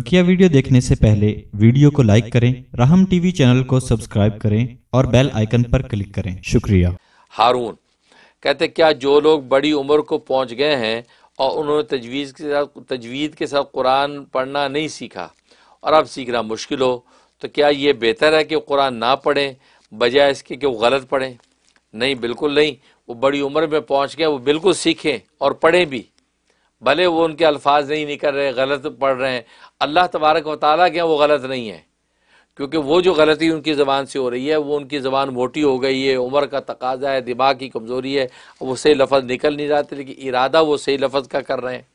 बकिया वीडियो देखने से पहले वीडियो को लाइक करें राहम टीवी चैनल को सब्सक्राइब करें और बेल आइकन पर क्लिक करें शुक्रिया हारून कहते क्या जो लोग बड़ी उम्र को पहुंच गए हैं और उन्होंने तजवीज़ के साथ तजवीज़ के साथ कुरान पढ़ना नहीं सीखा और अब सीखना मुश्किल हो तो क्या ये बेहतर है कि कुरान ना पढ़ें बजाय इसके कि वो गलत पढ़ें नहीं बिल्कुल नहीं वो बड़ी उम्र में पहुँच गए वो बिल्कुल सीखें और पढ़ें भी भले वो उनके अल्फाज नहीं निकल रहे गलत पढ़ रहे हैं अल्लाह तबारक व ताली के वो गलत नहीं है क्योंकि वो जो गलती उनकी ज़बान से हो रही है वो उनकी ज़बान मोटी हो गई है उम्र का तकाजा है दिमाग की कमज़ोरी है वो सही लफ्ज़ निकल नहीं जाते लेकिन इरादा वो सही लफज का कर रहे हैं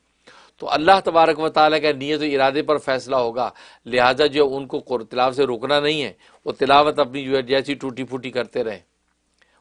तो अल्लाह तबारक व ताली का नीयत इरादे पर फैसला होगा लिहाजा जो उनको तलाव से रोकना नहीं है वो तिलावत अपनी जो है जैसी टूटी फूटी करते रहें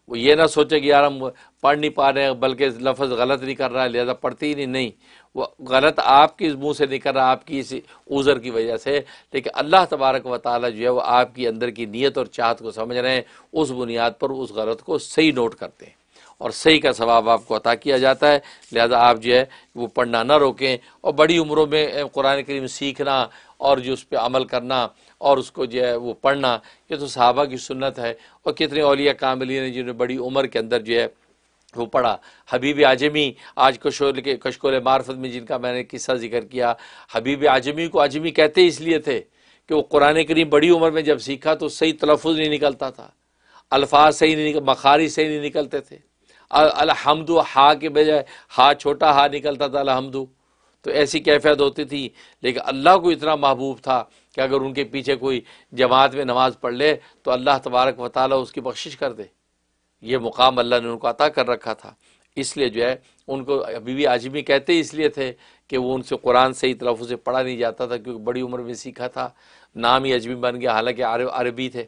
वो ये ना सोचे कि यार हम पढ़ नहीं पा रहे हैं बल्कि लफ्ज़ गलत नहीं कर रहा है लिहाजा पढ़ती ही नहीं नहीं वो गलत आपकी मुँह से नहीं कर रहा आपकी इस उज़र की वजह से लेकिन अल्लाह तबारक व ताली जो है वो आपकी अंदर की नीयत और चाहत को समझ रहे हैं उस बुनियाद पर उस गलत को सही नोट करते हैं और सही का सवाब आपको अता किया जाता है लिहाजा आप जो है वो पढ़ना ना रोकें और बड़ी उम्रों में कुरान करीम सीखना और जो उस पर अमल करना और उसको जो है वो पढ़ना ये तो सहाबा की सुन्नत है और कितने अलिया कामिली ने जिन्होंने बड़ी उम्र के अंदर जो है वो पढ़ा हबीब आजमी आज कशोल के कशकोल मार्फत में जिनका मैंने किस्सा जिक्र किया हबीब आजमी को आजमी कहते इसलिए थे कि वो कुरान करीम बड़ी उम्र में जब सीखा तो सही तलफ़ नहीं निकलता था अल्फाज सही नहीं मखारी सही नहीं निकलते थे अलहमदो हा के बजाय हा छोटा हा निकलता था अलहमदो तो ऐसी कैफियत होती थी लेकिन अल्लाह को इतना महबूब था कि अगर उनके पीछे कोई जमात में नमाज़ पढ़ ले तो अल्लाह तबारक व उसकी बख्शिश कर दे ये मुकाम अल्लाह ने उनको अता कर रखा था इसलिए जो है उनको अभी भी आजमी कहते इसलिए थे कि वो उनसे कुरान सही तरफ से पढ़ा नहीं जाता था क्योंकि बड़ी उम्र में सीखा था नाम ही अजमी बन गया हालांकि अरबी थे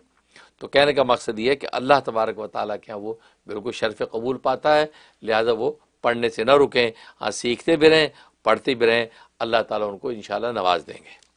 तो कहने का मकसद ये है कि अल्लाह तबारक व ताली के यहाँ वो बिल्कुल शर्फ कबूल पाता है लिहाजा वो पढ़ने से ना रुकें हाँ सीखते भी रहें पढ़ते भी रहें अल्लाह ताला उनको इन नवाज देंगे